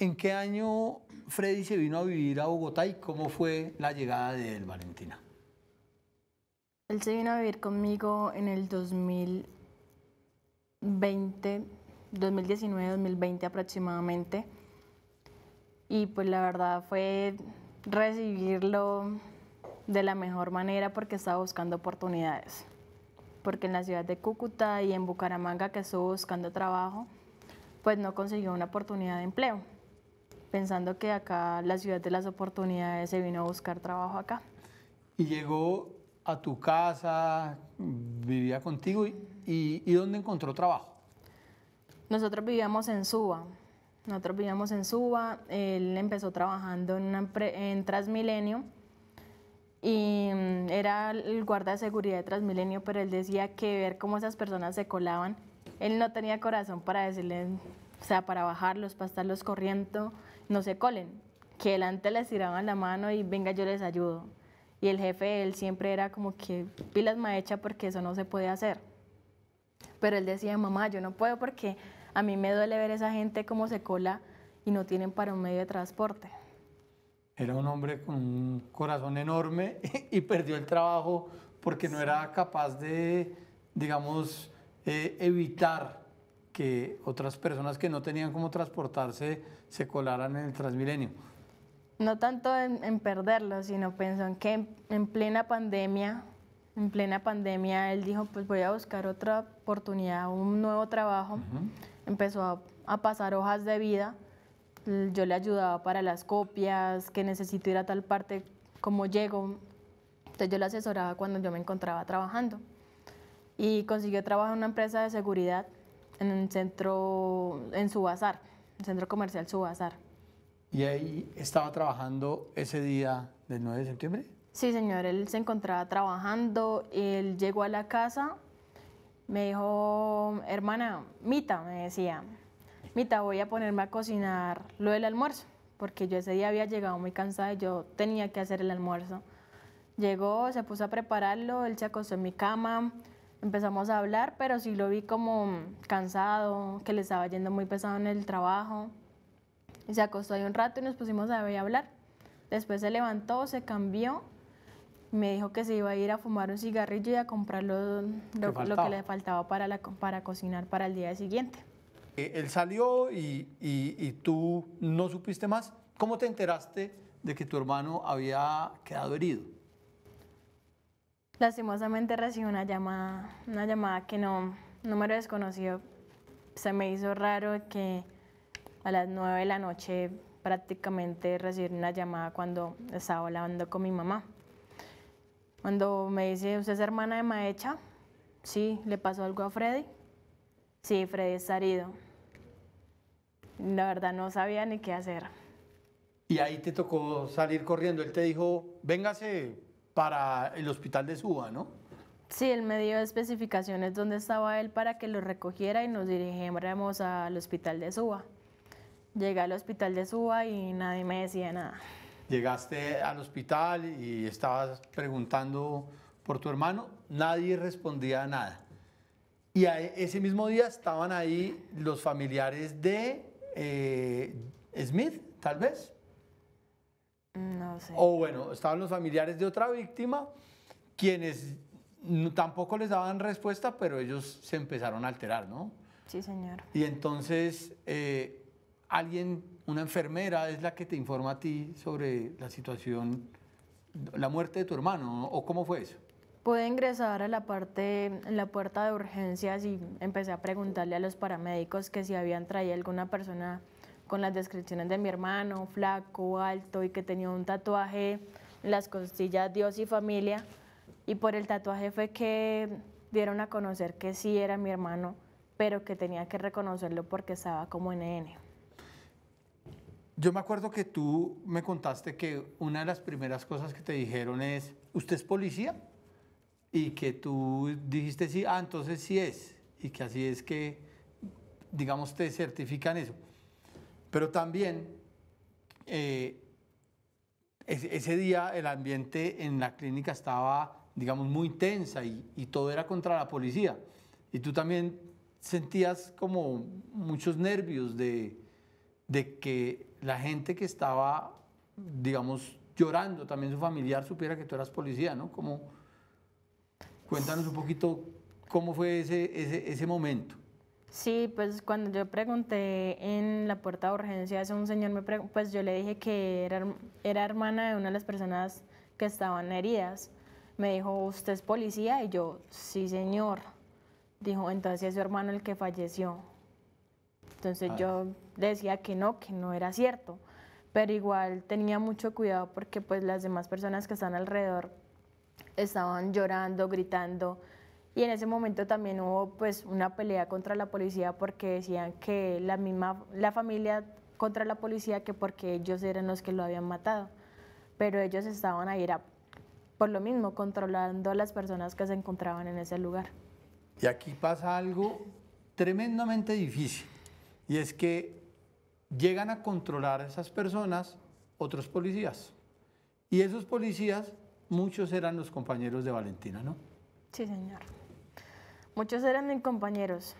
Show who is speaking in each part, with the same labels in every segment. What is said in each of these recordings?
Speaker 1: ¿En qué año Freddy se vino a vivir a Bogotá y cómo fue la llegada de él, Valentina?
Speaker 2: Él se vino a vivir conmigo en el 2020, 2019, 2020 aproximadamente. Y pues la verdad fue recibirlo de la mejor manera porque estaba buscando oportunidades. Porque en la ciudad de Cúcuta y en Bucaramanga que estuvo buscando trabajo, pues no consiguió una oportunidad de empleo pensando que acá la ciudad de las oportunidades se vino a buscar trabajo acá.
Speaker 1: Y llegó a tu casa, vivía contigo y, y, dónde encontró trabajo.
Speaker 2: Nosotros vivíamos en Suba. Nosotros vivíamos en Suba. Él empezó trabajando en, en Transmilenio y mm, era el guarda de seguridad de Transmilenio, pero él decía que ver cómo esas personas se colaban, él no tenía corazón para decirle, o sea, para bajarlos, para estarlos corriendo, no se colen, que delante les tiraban la mano y venga yo les ayudo. Y el jefe, él siempre era como que pilas maecha porque eso no se puede hacer. Pero él decía, mamá, yo no puedo porque a mí me duele ver esa gente como se cola y no tienen para un medio de transporte.
Speaker 1: Era un hombre con un corazón enorme y perdió el trabajo porque no era capaz de, digamos, eh, evitar que otras personas que no tenían cómo transportarse se colaran en el Transmilenio?
Speaker 2: No tanto en, perderlo, sino pensó en que en, plena pandemia, en plena pandemia, él dijo, pues voy a buscar otra oportunidad, un nuevo trabajo. Empezó a, a, pasar hojas de vida. Yo le ayudaba para las copias, que necesito ir a tal parte, cómo llego. Entonces yo le asesoraba cuando yo me encontraba trabajando. Y consiguió trabajar en una empresa de seguridad en un centro, en su el centro comercial su
Speaker 1: ¿Y ahí estaba trabajando ese día del 9 de septiembre?
Speaker 2: Sí, señor, él se encontraba trabajando, él llegó a la casa, me dijo, hermana, Mita, me decía, Mita, voy a ponerme a cocinar lo del almuerzo, porque yo ese día había llegado muy cansada y yo tenía que hacer el almuerzo. Llegó, se puso a prepararlo, él se acostó en mi cama, empezamos a hablar, pero sí lo vi como cansado, que le estaba yendo muy pesado en el trabajo. Y se acostó ahí un rato y nos pusimos a hablar. Después se levantó, se cambió, me dijo que se iba a ir a fumar un cigarrillo y a comprar lo, lo, que le faltaba para, la, para cocinar para el día siguiente.
Speaker 1: Eh, él salió y, y tú no supiste más. ¿Cómo te enteraste de que tu hermano había quedado herido?
Speaker 2: Lastimosamente recibí una llamada, una llamada que no, número desconocido. Se me hizo raro que a las nueve de la noche prácticamente recibir una llamada cuando estaba hablando con mi mamá. Cuando me dice, ¿usted es hermana de Maecha? Sí, ¿le pasó algo a Freddy? Sí, Freddy está herido. La verdad no sabía ni qué hacer.
Speaker 1: Y ahí te tocó salir corriendo. Él te dijo, véngase, para el hospital de Suba, ¿no?
Speaker 2: Sí, él me dio especificaciones donde estaba él para que lo recogiera y nos dirigiéramos al hospital de Suba. Llegué al hospital de Suba y nadie me decía nada.
Speaker 1: Llegaste al hospital y estabas preguntando por tu hermano, nadie respondía nada. Y e, ese mismo día estaban ahí los familiares de eh, Smith, tal vez.
Speaker 2: Mm, no sé. O
Speaker 1: bueno, estaban los familiares de otra víctima, quienes tampoco les daban respuesta, pero ellos se empezaron a alterar, ¿no? Sí, señor. Y entonces eh, alguien, una enfermera, es la que te informa a ti sobre la situación, la muerte de tu hermano, ¿o cómo fue eso?
Speaker 2: Pude ingresar a la parte, la puerta de urgencias y empecé a preguntarle a los paramédicos que si habían traído alguna persona con las descripciones de mi hermano, flaco, alto y que tenía un tatuaje en las costillas Dios y familia. Y por el tatuaje fue que dieron a conocer que sí era mi hermano, pero que tenía que reconocerlo porque estaba como NN.
Speaker 1: Yo me acuerdo que tú me contaste que una de las primeras cosas que te dijeron es, ¿usted es policía? Y que tú dijiste sí, ah, entonces sí es. Y que así es que, digamos, te certifican eso. Pero también eh, ese día el ambiente en la clínica estaba, digamos, muy tensa y, todo era contra la policía. Y tú también sentías como muchos nervios de, que la gente que estaba, digamos, llorando, también su familiar supiera que tú eras policía, ¿no? Como, cuéntanos un poquito cómo fue ese, ese momento.
Speaker 2: Sí, pues cuando yo pregunté en la puerta de urgencias, un señor me pues yo le dije que era, era hermana de una de las personas que estaban heridas. Me dijo, ¿usted es policía? Y yo, sí, señor. Dijo, entonces es su hermano el que falleció. Entonces ah. yo decía que no, que no era cierto. Pero igual tenía mucho cuidado porque pues las demás personas que están alrededor estaban llorando, gritando, y en ese momento también hubo pues una pelea contra la policía porque decían que la misma la familia contra la policía que porque ellos eran los que lo habían matado pero ellos estaban ahí era por lo mismo controlando a las personas que se encontraban en ese lugar
Speaker 1: y aquí pasa algo tremendamente difícil y es que llegan a controlar a esas personas otros policías y esos policías muchos eran los compañeros de Valentina no
Speaker 2: sí señor Muchos eran mis compañeros.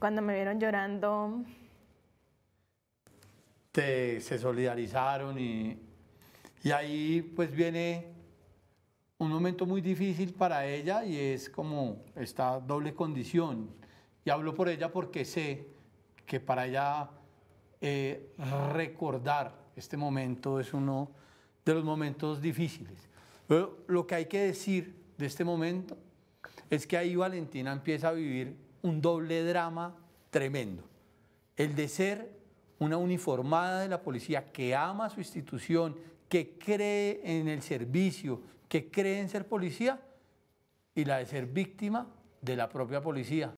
Speaker 2: Cuando me vieron llorando...
Speaker 1: se solidarizaron y, y ahí pues viene un momento muy difícil para ella y es como esta doble condición. Y hablo por ella porque sé que para ella eh, recordar este momento es uno de los momentos difíciles. Pero lo que hay que decir de este momento es que ahí Valentina empieza a vivir un doble drama tremendo. El de ser una uniformada de la policía que ama su institución, que cree en el servicio, que cree en ser policía, y la de ser víctima de la propia policía,